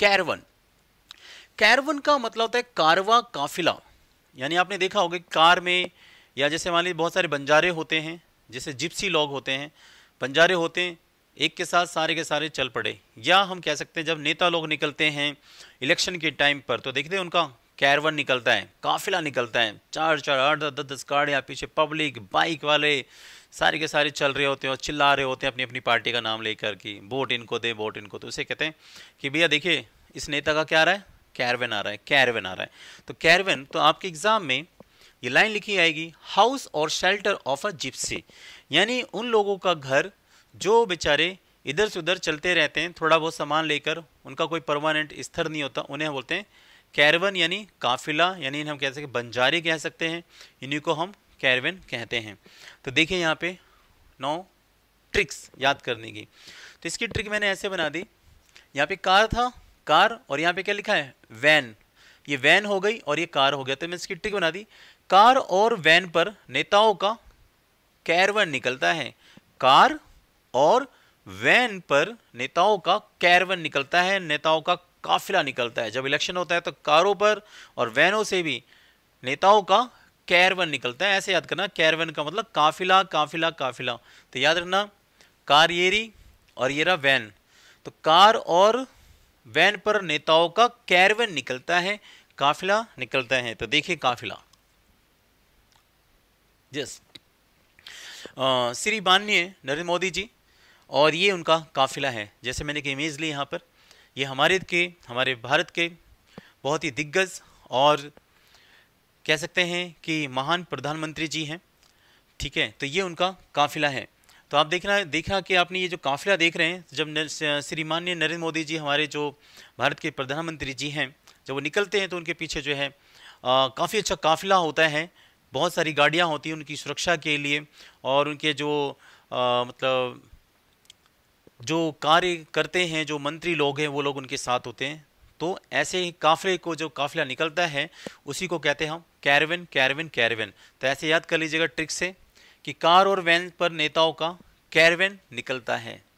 caravan caravan का मतलब होता है कारवा काफिला यानी आपने देखा होगा कि कार में या जैसे मान लीजिए बहुत सारे बंजारे होते हैं जैसे जिप्सी लोग होते हैं बंजारे होते हैं एक के साथ सारे के सारे चल पड़े या हम कह सकते हैं जब नेता लोग निकलते हैं इलेक्शन के टाइम पर तो देखते हैं उनका कैरवन निकलता है काफिला निकलता है चार चार आठ दस दस दस गाड़ियाँ पीछे पब्लिक बाइक वाले सारे के सारे चल रहे होते हैं और चिल्ला रहे होते हैं अपनी अपनी पार्टी का नाम लेकर कि वोट इनको दे वोट इनको तो उसे कहते हैं कि भैया देखिए इस नेता का क्या आ रहा है कैरवन आ रहा है कैरवन आ रहा है तो कैरवन तो आपके एग्ज़ाम में ये लाइन लिखी आएगी हाउस और शेल्टर ऑफ अ जिप्सी यानी उन लोगों का घर जो बेचारे इधर से उधर चलते रहते हैं थोड़ा बहुत सामान लेकर उनका कोई परमानेंट स्थिर नहीं होता उन्हें बोलते हैं कैरवन यानी काफिला यानी हम कह सकते बंजारी कह सकते हैं इन्हीं को हम कैरवन कहते हैं तो देखिए यहाँ पे नौ ट्रिक्स याद करने की तो इसकी ट्रिक मैंने ऐसे बना दी यहाँ पे कार था कार और यहाँ पे क्या लिखा है वैन ये वैन हो गई और ये कार हो गया तो मैं इसकी ट्रिक बना दी कार और वैन पर नेताओं का कैरवन निकलता है कार और वैन पर नेताओं का कैरवन निकलता है नेताओं का काफिला निकलता है जब इलेक्शन होता है तो कारों पर और वैनों से भी नेताओं का कैरवन निकलता है ऐसे याद करना कैरवन का मतलब काफिला काफिला काफिला तो याद रखना कार येरी और येरा वैन तो कार और वैन पर नेताओं का कैरवन निकलता है काफिला निकलता है तो देखिए काफिला यस श्री माननीय नरेंद्र मोदी जी और ये उनका काफिला है जैसे मैंने एक इमेज ली यहाँ पर ये हमारे के हमारे भारत के बहुत ही दिग्गज और कह सकते हैं कि महान प्रधानमंत्री जी हैं ठीक है तो ये उनका काफिला है तो आप देखना देखा कि आपने ये जो काफिला देख रहे हैं जब श्रीमान्य नरेंद्र मोदी जी हमारे जो भारत के प्रधानमंत्री जी हैं जब वो निकलते हैं तो उनके पीछे जो है काफ़ी अच्छा काफिला होता है बहुत सारी गाड़ियाँ होती हैं उनकी सुरक्षा के लिए और उनके जो आ, मतलब जो कार्य करते हैं जो मंत्री लोग हैं वो लोग उनके साथ होते हैं तो ऐसे ही काफिले को जो काफिला निकलता है उसी को कहते हैं हम कैरविन कैरविन कैरवन तो ऐसे याद कर लीजिएगा ट्रिक से कि कार और वैन पर नेताओं का कैरविन निकलता है